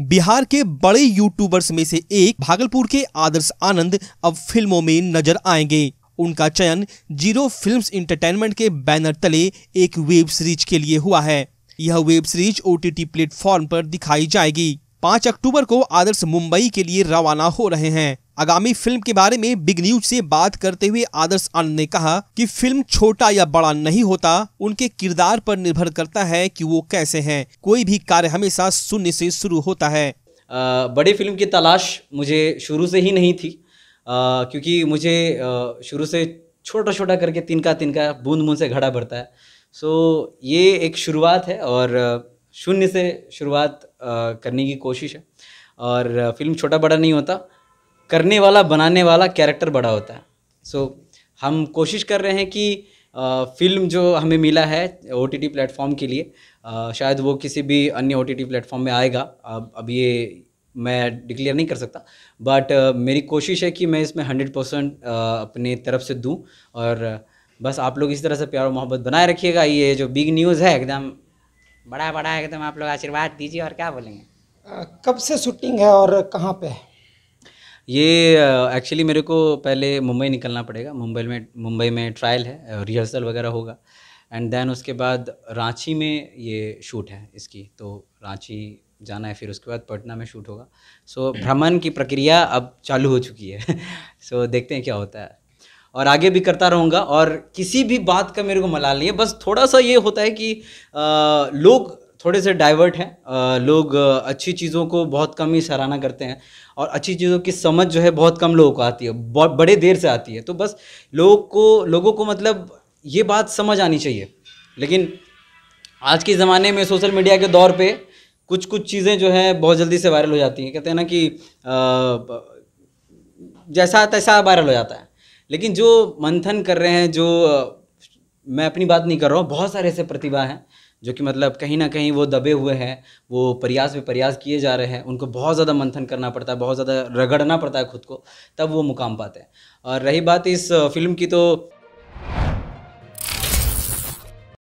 बिहार के बड़े यूट्यूबर्स में से एक भागलपुर के आदर्श आनंद अब फिल्मों में नजर आएंगे उनका चयन जीरो फिल्म्स इंटरटेनमेंट के बैनर तले एक वेब सीरीज के लिए हुआ है यह web series O T platform पर दिखाई जाएगी पाँच अक्टूबर को आदर्श मुंबई के लिए रवाना हो रहे हैं आगामी फिल्म के बारे में बिग न्यूज से बात करते हुए आदर्श आनंद ने कहा कि फिल्म छोटा या बड़ा नहीं होता उनके किरदार पर निर्भर करता है कि वो कैसे हैं कोई भी कार्य हमेशा शून्य से शुरू होता है आ, बड़े फिल्म की तलाश मुझे शुरू से ही नहीं थी आ, क्योंकि मुझे शुरू से छोटा छोटा करके तिनका तिनका बूंद बूंद से घड़ा भरता है सो ये एक शुरुआत है और शून्य से शुरुआत करने की कोशिश है और फिल्म छोटा बड़ा नहीं होता करने वाला बनाने वाला कैरेक्टर बड़ा होता है सो so, हम कोशिश कर रहे हैं कि आ, फिल्म जो हमें मिला है ओ टी टी प्लेटफॉर्म के लिए आ, शायद वो किसी भी अन्य ओ टी टी प्लेटफॉर्म में आएगा अब अब ये मैं डिक्लेयर नहीं कर सकता बट मेरी कोशिश है कि मैं इसमें हंड्रेड परसेंट अपने तरफ से दूँ और बस आप लोग इस तरह से प्यार मोहब्बत बनाए रखिएगा ये जो बिग न्यूज़ है एकदम बड़ा बड़ा एकदम आप लोग आशीर्वाद दीजिए और क्या बोलेंगे कब से शूटिंग है और कहाँ पे है ये एक्चुअली मेरे को पहले मुंबई निकलना पड़ेगा मुंबई में मुंबई में ट्रायल है रिहर्सल वगैरह होगा एंड देन उसके बाद रांची में ये शूट है इसकी तो रांची जाना है फिर उसके बाद पटना में शूट होगा सो so, हम्म। भ्रमण की प्रक्रिया अब चालू हो चुकी है सो so, देखते हैं क्या होता है और आगे भी करता रहूँगा और किसी भी बात का मेरे को मलाल नहीं है बस थोड़ा सा ये होता है कि आ, लोग थोड़े से डाइवर्ट हैं लोग अच्छी चीज़ों को बहुत कम ही सराहना करते हैं और अच्छी चीज़ों की समझ जो है बहुत कम लोगों को आती है बहुत बड़े देर से आती है तो बस लोगों को लोगों को मतलब ये बात समझ आनी चाहिए लेकिन आज के ज़माने में सोशल मीडिया के दौर पे कुछ कुछ चीज़ें जो है बहुत जल्दी से वायरल हो जाती हैं कहते हैं ना कि आ, जैसा तैसा वायरल हो जाता है लेकिन जो मंथन कर रहे हैं जो मैं अपनी बात नहीं कर रहा हूँ बहुत सारे ऐसे प्रतिभा हैं जो कि मतलब कहीं ना कहीं वो दबे हुए हैं वो प्रयास पे प्रयास किए जा रहे हैं उनको बहुत ज़्यादा मंथन करना पड़ता है बहुत ज़्यादा रगड़ना पड़ता है खुद को तब वो मुकाम पाते हैं और रही बात इस फिल्म की तो